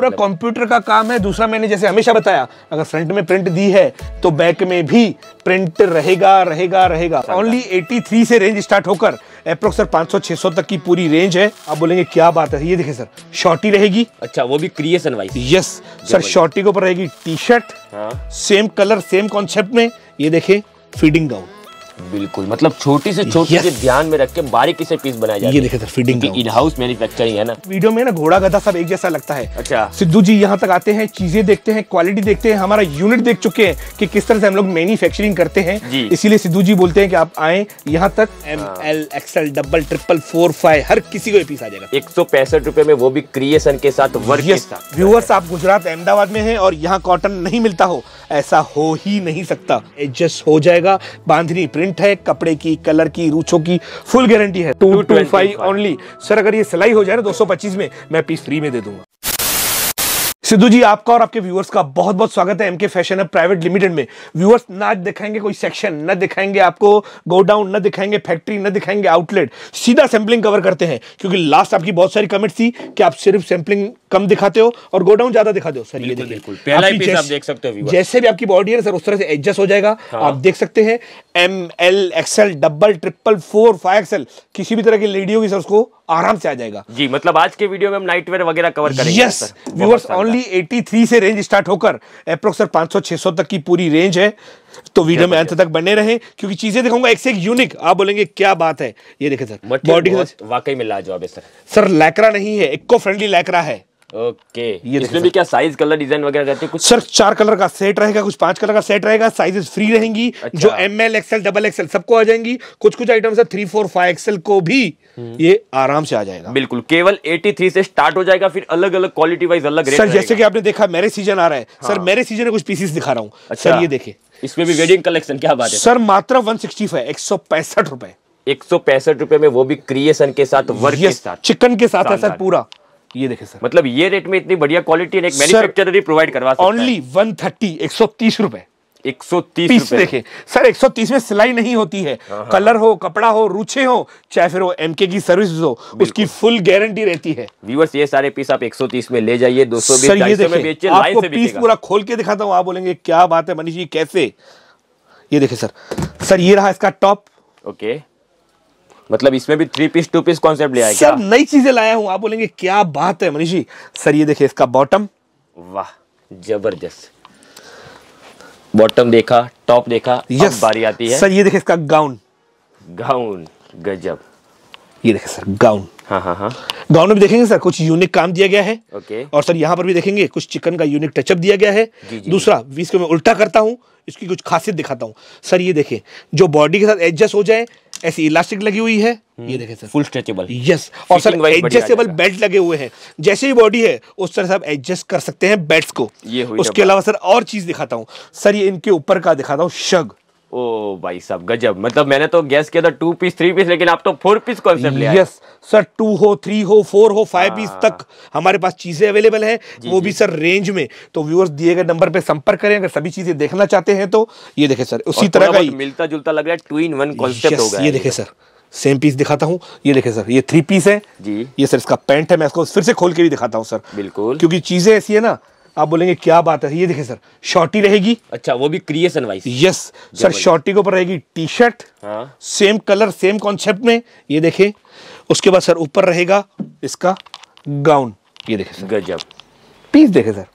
पूरा कंप्यूटर मतलब- का काम है दूसरा मैंने जैसे हमेशा बताया अगर फ्रंट में प्रिंट दी है तो बैक में भी प्रिंट रहेगा रहेगा रहेगा ओनली 83 से रेंज स्टार्ट होकर अप्रोक्स सर 500-600 तक की पूरी रेंज है आप बोलेंगे क्या बात है ये देखिए सर शॉर्टी रहेगी अच्छा वो भी creation wise yes sir shorty के ऊपर रहेगी T shirt same colour same concept में ये देखे फीडिंग गाउन बिल्कुल मतलब छोटी से छोटी ध्यान में रख के बारीकी से पीस बनाया जाए ये देखिए sir feeding in house manufacturing है ना वीडियो में ना घोड़ा गधा सब एक जैसा लगता है अच्छा सिद्धू जी यहाँ तक आते हैं चीजें देखते हैं क्वालिटी देखते हैं हमारा यूनिट देख चुके हैं कि किस तरह से हम लोग मैन्युफैक्चरिंग करते हैं इसीलिए सिद्धू जी बोलते हैं कि आप आए यहाँ तक M L XL double triple four five हर किसी को पीस आ जाएगा एक सौ पैंसठ रूपए में वो भी क्रिएशन के साथ वर्क व्यूअर्स आप गुजरात अहमदाबाद में है और यहाँ कॉटन नहीं मिलता हो ऐसा हो ही नहीं सकता एडजस्ट हो जाएगा बांधनी प्रिंट प्रिंट है कपड़े की कलर की रूचों की फुल गारंटी है two two five only sir अगर ये सिलाई हो जाए ना दो में मैं पीस फ्री में दे दूंगा सिद्धू जी आपका और आपके व्यूअर्स का बहुत बहुत स्वागत है एमके फैशन अब प्राइवेट लिमिटेड में व्यूअर्स ना दिखाएंगे कोई सेक्शन ना दिखाएंगे आपको गोडाउन ना दिखाएंगे फैक्ट्री ना दिखाएंगे आउटलेट सीधा सैंपलिंग कवर करते हैं क्योंकि लास्ट आपकी बहुत सारी कमेंट थी कि आप सिर्फ सैंपलिंग कम दिखाते हो और गोडाउन ज्यादा दिखा दो सर ये बिल्कुल पहला ही आप देख सकते हो जैसे भी आपकी बॉडी है सर उस तरह से एडजस्ट हो जाएगा हाँ। आप देख सकते हैं M L XL double triple four five XL किसी भी तरह की लेडी होगी सर उसको आराम से आ जाएगा जी मतलब आज के वीडियो में हम नाइट वेयर वगैरह कवर करेंगे यस व्यूअर्स ओनली 83 से रेंज स्टार्ट होकर अप्रोक्स सर 500 600 तक की पूरी रेंज है तो वीडियो में अंत तक बने रहे क्योंकि चीजें दिखाऊंगा एक से एक यूनिक आप बोलेंगे क्या बात है ये देखे सर बॉडी वाकई में लाजवाब है सर सर लैकरा नहीं है इको फ्रेंडली लैकरा है ओके ये इसमें भी क्या साइज कलर डिजाइन वगैरह रहते हैं कुछ सर चार कलर का सेट रहेगा कुछ पांच कलर का सेट रहेगा साइजेस फ्री रहेंगी अच्छा। जो M L XL double XL सबको आ जाएंगी कुछ कुछ item sir three four five XL को भी हम्म। ये आराम से आ जाएगा बिल्कुल केवल 83 से स्टार्ट हो जाएगा फिर अलग अलग क्वालिटी वाइज अलग सर जैसे कि आपने देखा मेरे सीजन आ रहा है सर हाँ। मेरे सीजन में कुछ पीसेस दिखा रहा हूँ सर अच्छा। ये देखे इसमें भी वेडिंग कलेक्शन क्या बात है सर मात्र वन सिक्सटी फाइव एक सौ रुपए एक सौ पैंसठ रुपए में वो भी क्रिएशन के साथ वर्क के साथ चिकन के साथ है सर पूरा ये देखे सर मतलब ये रेट में इतनी बढ़िया क्वालिटी एक मैन्युफैक्चरर ही प्रोवाइड करवा सकता है ओनली वन थर्टी एक सौ तीस रुपए एक सौ तीस देखे सर एक सौ तीस में सिलाई नहीं होती है हाँ, हाँ। कलर हो कपड़ा हो रुचे हो चाहे फिर वो एमके की सर्विस हो उसकी फुल गारंटी रहती है व्यूअर्स ये सारे पीस आप एक सौ तीस में ले जाइए दो सौ आपको पीस पूरा खोल के दिखाता हूँ आप बोलेंगे क्या बात है मनीष जी कैसे ये देखे सर सर ये रहा इसका टॉप ओके मतलब इसमें भी three piece two piece concept लिया है सर नई चीजें लाया हूँ आप बोलेंगे क्या बात है मनीष जी सर ये देखिए इसका बॉटम वाह जबरदस्त बॉटम देखा टॉप देखा यस बारी आती है सर ये देखिए इसका गाउन गाउन गजब ये देखिए सर गाउन हाँ हाँ गाउन हाँ। में भी देखेंगे सर कुछ यूनिक काम दिया गया है ओके और सर यहाँ पर भी देखेंगे कुछ चिकन का यूनिक टचअप दिया गया है जी, जी, दूसरा वीस को मैं उल्टा करता हूँ इसकी कुछ खासियत दिखाता हूँ सर ये देखें जो बॉडी के साथ एडजस्ट हो जाए ऐसी इलास्टिक लगी हुई है हम्म। ये देखे सर फुल स्ट्रेचेबल यस और सर एडजस्टेबल बेल्ट लगे हुए हैं जैसे ही बॉडी है उस तरह से आप एडजस्ट कर सकते हैं बेल्ट को ये उसके अलावा सर और चीज दिखाता हूँ सर ये इनके ऊपर का दिखाता हूँ शग ओ भाई साहब गजब मतलब मैंने तो गैस किया था टू पीस थ्री पीस लेकिन आप तो फोर पीस कॉन्सेप्ट लिया यस सर टू हो थ्री हो फोर हो फाइव हाँ। पीस तक हमारे पास चीजें अवेलेबल है जी, वो भी सर रेंज में तो व्यूअर्स दिए गए नंबर पे संपर्क करें अगर सभी चीजें देखना चाहते हैं तो ये देखे सर उसी तरह का मिलता जुलता लग रहा है टू इन वन कॉन्सेप्ट होगा ये देखे सर सेम पीस दिखाता हूँ ये देखे सर ये थ्री पीस है जी ये सर इसका पैंट है मैं इसको फिर से खोल के भी दिखाता हूँ सर बिल्कुल क्योंकि चीजें ऐसी है ना आप बोलेंगे क्या बात है ये देखिए सर शॉर्टी रहेगी अच्छा वो भी creation wise yes sir shorty के ऊपर रहेगी टी शर्ट हाँ। सेम कलर सेम कॉन्सेप्ट में ये देखे उसके बाद सर ऊपर रहेगा इसका गाउन ये देखे सर गजब पीस देखे सर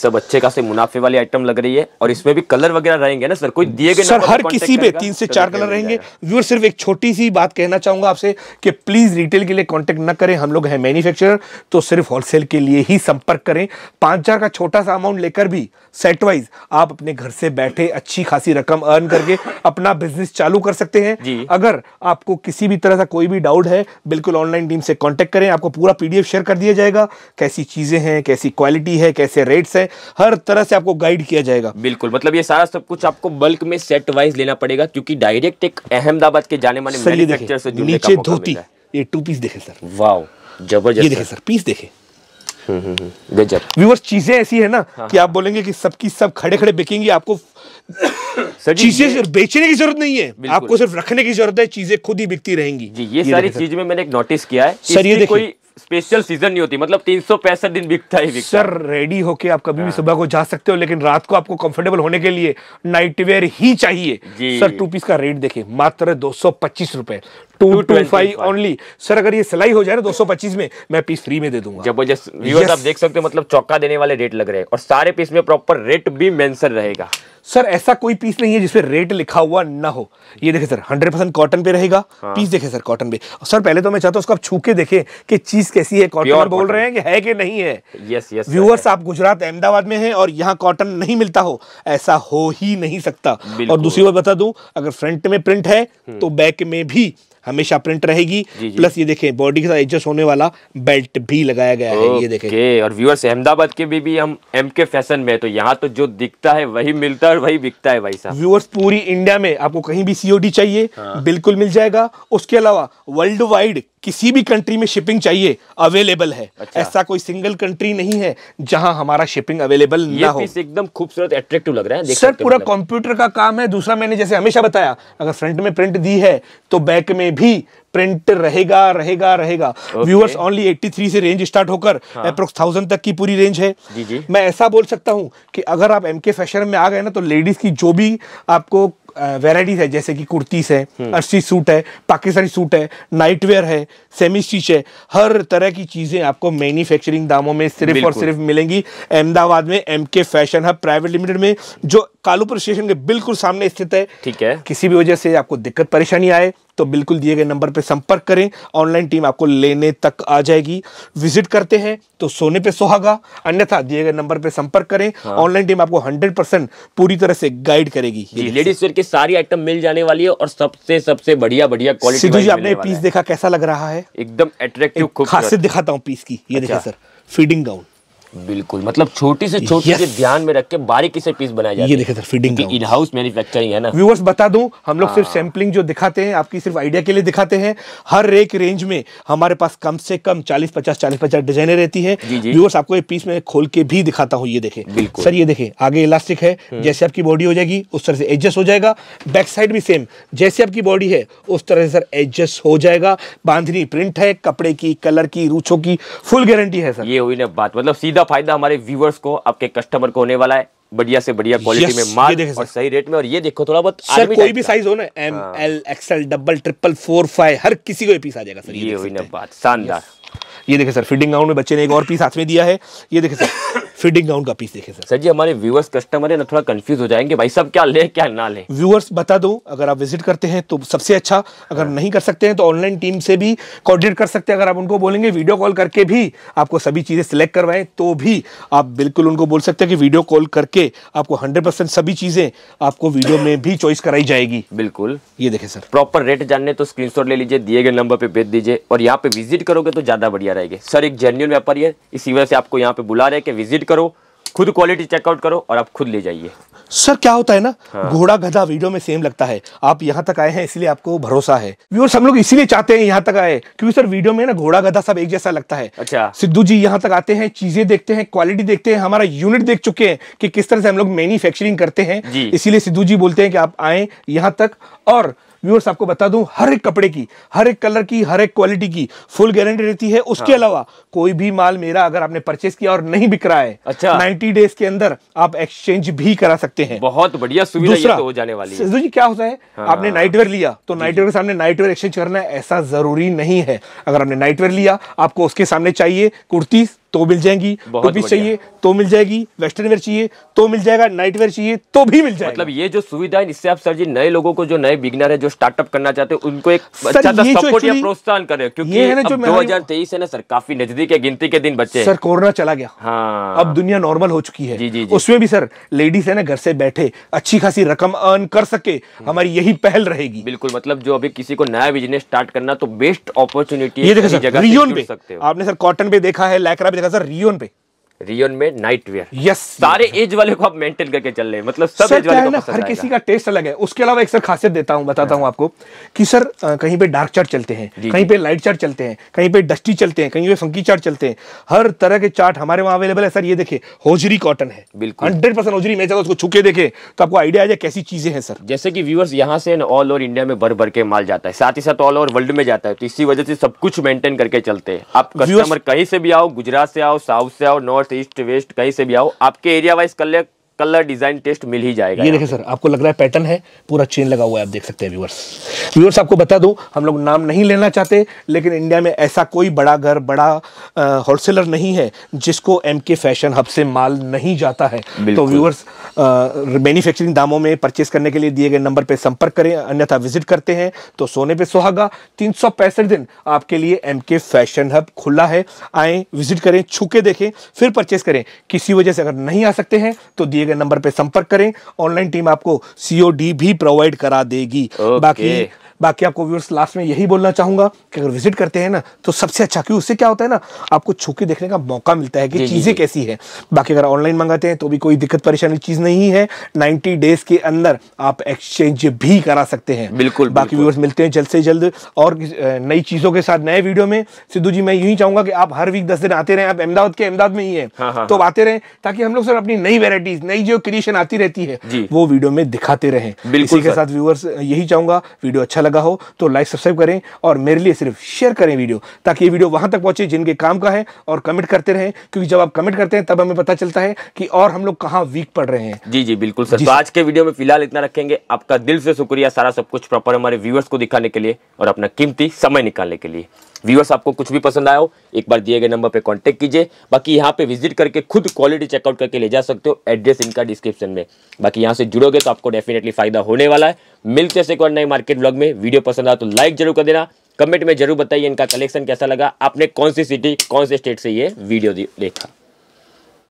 सब अच्छे खासे मुनाफे वाली आइटम लग रही है और इसमें भी कलर वगैरह रहेंगे ना सर कोई दिए गए सर हर किसी पे तीन से चार कलर रहेंगे व्यूअर सिर्फ एक छोटी सी बात कहना चाहूंगा आपसे कि प्लीज रिटेल के लिए कांटेक्ट ना करें हम लोग हैं मैन्युफैक्चरर तो सिर्फ होलसेल के लिए ही संपर्क करें पाँच हजार का छोटा सा अमाउंट लेकर भी सेट वाइज आप अपने घर से बैठे अच्छी खासी रकम अर्न करके अपना बिजनेस चालू कर सकते हैं अगर आपको किसी भी तरह का कोई भी डाउट है बिल्कुल ऑनलाइन टीम से कॉन्टेक्ट करें आपको पूरा पीडीएफ शेयर कर दिया जाएगा कैसी चीजें हैं कैसी क्वालिटी है कैसे रेट्स है है हर तरह से आपको गाइड किया जाएगा बिल्कुल मतलब ये सारा सब कुछ आपको बल्क में सेट वाइज लेना पड़ेगा क्योंकि डायरेक्ट एक अहमदाबाद के जाने माने से नीचे धोती ये टू पीस देखे सर वाह जबरदस्त देखे सर पीस देखे हम्म, हम्म, हम्म, गजब व्यूअर्स चीजें ऐसी है ना हाँ, हाँ। कि आप बोलेंगे कि सबकी सब खड़े खड़े बिकेंगी आपको चीजें सिर्फ बेचने की जरूरत नहीं है आपको सिर्फ रखने की जरूरत है चीजें खुद ही बिकती रहेंगी जी ये, ये सारी चीज में मैंने एक नोटिस किया है सर ये कोई स्पेशल सीजन नहीं होती मतलब तीन सौ पैंसठ दिन बिकता ही बिकता सर रेडी होके आप कभी भी हाँ। सुबह को जा सकते हो लेकिन रात को आपको कंफर्टेबल होने के लिए नाइट वेयर ही चाहिए सर टू पीस का रेट देखें मात्र दो सौ पच्चीस रुपए two two five only sir अगर ये सिलाई हो जाए ना दो सौ पच्चीस में मैं पीस फ्री में दे दूंगा जबरदस्त व्यूअर्स आप देख सकते हो मतलब चौका देने वाले रेट लग रहे हैं और सारे पीस में प्रॉपर रेट भी मेंशन रहेगा सर ऐसा कोई पीस नहीं है जिसपे रेट लिखा हुआ ना हो ये देखे सर हंड्रेड परसेंट कॉटन पे रहेगा हाँ। पीस देखे सर कॉटन पे सर पहले तो मैं चाहता हूँ उसको आप छू के देखे कि चीज कैसी है कॉटन और बोल रहे हैं कि है कि नहीं है यस यस व्यूअर्स आप गुजरात अहमदाबाद में है और यहाँ कॉटन नहीं मिलता हो ऐसा हो ही नहीं सकता और दूसरी बात बता दू अगर फ्रंट में प्रिंट है हम्म। तो बैक में भी हमेशा प्रिंट रहेगी प्लस ये देखें बॉडी के साथ एडजस्ट होने वाला बेल्ट भी लगाया गया है ये देखें और व्यूअर्स अहमदाबाद के भी, भी हम एम के फैशन में तो यहाँ तो जो दिखता है वही मिलता है वही बिकता है भाई साहब व्यूअर्स पूरी इंडिया में आपको कहीं भी सीओडी चाहिए हाँ। बिल्कुल मिल जाएगा उसके अलावा वर्ल्ड वाइड किसी भी कंट्री में शिपिंग चाहिए अवेलेबल है अच्छा। ऐसा कोई सिंगल कंट्री नहीं है जहां हमारा शिपिंग अवेलेबल ना हो एकदम खूबसूरत एट्रेक्टिव लग रहा है सर पूरा कंप्यूटर मतलब। का काम है दूसरा मैंने जैसे हमेशा बताया अगर फ्रंट में प्रिंट दी है तो बैक में भी प्रिंट रहेगा रहेगा रहेगा व्यूअर्स ओनली 83 से रेंज स्टार्ट होकर अप्रोक्स हाँ। थाउजेंड तक की पूरी रेंज है जी जी। मैं ऐसा बोल सकता हूँ कि अगर आप एम के फैशन में आ गए ना तो लेडीज की जो भी आपको वेराइटीज है जैसे कि कुर्तीस है हम्म। अर्सी सूट है पाकिस्तानी सूट है नाइटवेयर है सेमी स्टिच है हर तरह की चीज़ें आपको मैन्युफैक्चरिंग दामों में सिर्फ और सिर्फ मिलेंगी अहमदाबाद में एम के फैशन हब प्राइवेट लिमिटेड में जो कालूपुर स्टेशन के बिल्कुल सामने स्थित है ठीक है किसी भी वजह से आपको दिक्कत परेशानी आए तो बिल्कुल दिए गए नंबर पर संपर्क करें ऑनलाइन टीम आपको लेने तक आ जाएगी विजिट करते हैं तो सोने पे सुहागा अन्यथा दिए गए नंबर पर संपर्क करें हाँ। ऑनलाइन हाँ। टीम आपको हंड्रेड परसेंट पूरी तरह से गाइड करेगी लेडीज वेयर की सारी आइटम मिल जाने वाली है और सबसे सबसे बढ़िया बढ़िया क्वालिटी आपने पीस देखा कैसा लग रहा है एकदम अट्रैक्टिव खासियत दिखाता हूँ पीस की ये देखिए अच्छा। सर फीडिंग गाउन बिल्कुल मतलब छोटी से छोटी yes. ध्यान में रख के बारीकी से पीस बनाया ये देखे sir feeding in house manufacturing है ना व्यूअर्स बता दूं हम लोग सिर्फ सैम्पलिंग हाँ। जो दिखाते हैं आपकी सिर्फ आइडिया के लिए दिखाते हैं हर एक रेंज में हमारे पास कम से कम चालीस पचास चालीस पचास डिजाइने रहती है व्यूअर्स आपको एक पीस में खोल के भी दिखाता हूँ ये देखे सर ये देखे आगे इलास्टिक है हम्म। जैसे आपकी बॉडी हो जाएगी उस तरह से एडजस्ट हो जाएगा बैक साइड भी सेम जैसे आपकी बॉडी है उस तरह से सर एडजस्ट हो जाएगा बांधनी प्रिंट है कपड़े की कलर की रूचों की फुल गारंटी है सर ये हुई ना बात मतलब सीधा सीधा फायदा हमारे व्यूवर्स को आपके कस्टमर को होने वाला है बढ़िया से बढ़िया क्वालिटी में माल और सही रेट में और ये देखो थोड़ा बहुत सर कोई भी साइज हो ना M L XL double triple four five हर किसी को पीस आ जाएगा सर ये, ये हुई ना बात शानदार ये देखे सर फिटिंग गाउन में बच्चे ने एक और पीस हाथ में दिया है ये देखे सर फीडिंग गाउन का पीस देखे सर सर जी हमारे व्यूअर्स कस्टमर है ना थोड़ा कंफ्यूज हो जाएंगे भाई सब क्या ले क्या ना ले व्यूअर्स बता दो अगर आप विजिट करते हैं तो सबसे अच्छा अगर हाँ। नहीं कर सकते हैं तो ऑनलाइन टीम से भी कॉर्डिनेट कर सकते हैं अगर आप उनको बोलेंगे वीडियो कॉल करके भी आपको सभी चीज़ें सिलेक्ट करवाएं तो भी आप बिल्कुल उनको बोल सकते हैं कि वीडियो कॉल करके आपको हंड्रेड सभी चीज़ें आपको वीडियो में भी चॉइस कराई जाएगी बिल्कुल ये देखें सर प्रॉपर रेट जानने तो स्क्रीनशॉट ले लीजिए दिए गए नंबर पर भेज दीजिए और यहाँ पे विजिट करोगे तो ज़्यादा बढ़िया रहेगा सर एक जेन्यून व्यापारी है इसी वजह से आपको यहाँ पे बुला रहे कि विजिट करो खुद क्वालिटी चेकआउट करो और आप खुद ले जाइए सर क्या होता है ना हाँ। घोड़ा गधा वीडियो में सेम लगता है आप यहाँ तक आए हैं इसलिए आपको भरोसा है व्यूअर्स हम लोग इसीलिए चाहते हैं यहाँ तक आए क्योंकि सर वीडियो में ना घोड़ा गधा सब एक जैसा लगता है अच्छा सिद्धू जी यहाँ तक आते हैं चीजें देखते हैं क्वालिटी देखते हैं हमारा यूनिट देख चुके हैं कि किस तरह से हम लोग मैन्युफैक्चरिंग करते हैं इसीलिए सिद्धू जी बोलते हैं कि आप आए यहाँ तक और व्यूअर्स आपको बता दूं हर एक कपड़े की हर एक कलर की हर एक क्वालिटी की फुल गारंटी रहती है उसके हाँ। अलावा कोई भी माल मेरा अगर आपने परचेस किया और नहीं बिक रहा है अच्छा नाइन्टी डेज के अंदर आप एक्सचेंज भी करा सकते हैं बहुत बढ़िया सुविधा तो हो जाने वाली है जी क्या होता है हाँ। आपने नाइटवेयर लिया तो नाइटवेयर के सामने नाइटवेयर एक्सचेंज करना ऐसा जरूरी नहीं है अगर आपने नाइटवेयर लिया आपको उसके सामने चाहिए कुर्ती तो मिल जाएंगी टोपी तो चाहिए तो मिल जाएगी वेस्टर्न वेयर चाहिए तो मिल जाएगा नाइट वेयर चाहिए तो भी मिल जाएगा मतलब ये जो सुविधा है इससे आप सर जी नए लोगों को जो नए बिगनर है जो स्टार्टअप करना चाहते हैं उनको एक अच्छा सपोर्ट या प्रोत्साहन करें क्योंकि दो हजार तेईस है ना सर काफी नजदीक है गिनती के दिन बच्चे सर कोरोना चला गया हाँ। अब दुनिया नॉर्मल हो चुकी है उसमें भी सर लेडीज है ना घर से बैठे अच्छी खासी रकम अर्न कर सके हम्म। हमारी यही पहल रहेगी बिल्कुल मतलब जो अभी किसी को नया बिजनेस स्टार्ट करना तो बेस्ट अपॉर्चुनिटी ये देखो सर आपने सर कॉटन पे देखा है लैकरा पे देखा सर रियोन पे रियोन में नाइट वेयर यस सारे एज वाले को आप मेंटेन करके चल रहे हैं मतलब सब एज वाले को हर किसी का टेस्ट अलग है उसके अलावा एक सर खासियत देता हूँ बताता हूँ हाँ। आपको कि सर कहीं पे डार्क चार्ट चलते हैं कहीं पे लाइट चार्ट चलते हैं कहीं पे डस्टी चलते हैं कहीं पे फंकी चार्ट चलते हैं हर तरह के चार्ट हमारे वहाँ अवेलेबल है सर ये देखिए होजरी कॉटन है बिल्कुल हंड्रेड परसेंट होजरी मैं उसको छुके देखे तो आपको आइडिया आ जाए कैसी चीजें हैं सर जैसे कि व्यूअर्स यहाँ से ऑल ओवर इंडिया में भर भर के माल जाता है साथ ही साथ ऑल ओवर वर्ल्ड में जाता है तो इसी वजह से सब कुछ मेंटेन करके चलते हैं आप कस्टमर कहीं से भी आओ गुजरात से आओ साउथ से आओ नॉर्थ नॉर्थ तो ईस्ट वेस्ट कहीं से भी आओ आपके area wise colour colour design taste मिल ही जाएगा ये देखिए सर आपको लग रहा है पैटर्न है पूरा चेन लगा हुआ है आप देख सकते हैं व्यूअर्स व्यूअर्स आपको बता दूं हम लोग नाम नहीं लेना चाहते लेकिन इंडिया में ऐसा कोई बड़ा घर बड़ा होलसेलर नहीं है जिसको एमके फैशन हब से माल नहीं जाता है तो व्यूअर्स मैन्युफैक्चरिंग दामों में परचेस करने के लिए दिए गए नंबर पर संपर्क करें अन्यथा विजिट करते हैं तो सोने पे सुहागा तीन सौ पैंसठ दिन आपके लिए एम फैशन हब खुला है आए विजिट करें छू के देखें फिर परचेस करें किसी वजह से अगर नहीं आ सकते हैं तो दिए गए नंबर पर संपर्क करें ऑनलाइन टीम आपको डी भी प्रोवाइड करा देगी okay. बाकी बाकी आपको व्यूअर्स लास्ट में यही बोलना चाहूंगा कि अगर विजिट करते हैं ना तो सबसे अच्छा क्यों उससे क्या होता है ना आपको छू के देखने का मौका मिलता है कि चीज़ें कैसी है बाकी अगर ऑनलाइन मंगाते हैं तो भी कोई दिक्कत परेशानी चीज़ नहीं है नाइन्टी डेज के अंदर आप एक्सचेंज भी करा सकते हैं बिल्कुल बाकी व्यूअर्स मिलते हैं जल्द से जल्द और नई चीज़ों के साथ नए वीडियो में सिद्धू जी मैं यही चाहूंगा कि आप हर वीक दस दिन आते रहे आप अहमदाबाद के अहमदाबाद में ही है हाँ, हाँ, तो हाँ। आते रहे ताकि हम लोग सर अपनी नई वेराइटीज नई जो क्रिएशन आती रहती है वो वीडियो में दिखाते रहे इसी के साथ व्यूअर्स यही चाहूंगा वीडियो अच्छा लगा हो तो लाइक सब्सक्राइब करें और मेरे लिए सिर्फ शेयर करें वीडियो ताकि ये वीडियो वहां तक पहुंचे जिनके काम का है और कमेंट करते रहें क्योंकि जब आप कमेंट करते हैं तब हमें पता चलता है कि और हम लोग कहाँ वीक पड़ रहे हैं जी जी बिल्कुल सर तो आज के वीडियो में फिलहाल इतना रखेंगे आपका दिल से शुक्रिया सारा सब कुछ प्रॉपर हमारे व्यूअर्स को दिखाने के लिए और अपना कीमती समय निकालने के लिए व्यूअर्स आपको कुछ भी पसंद आया हो एक बार दिए गए नंबर पर कांटेक्ट कीजिए बाकी यहाँ पे विजिट करके खुद क्वालिटी चेकआउट करके ले जा सकते हो एड्रेस इनका डिस्क्रिप्शन में बाकी यहाँ से जुड़ोगे तो आपको डेफिनेटली फायदा होने वाला है मिलते हैं कौन नए मार्केट ब्लॉग में वीडियो पसंद आया तो लाइक जरूर कर देना कमेंट में जरूर बताइए इनका कलेक्शन कैसा लगा आपने कौन सी सिटी कौन से स्टेट से ये वीडियो देखा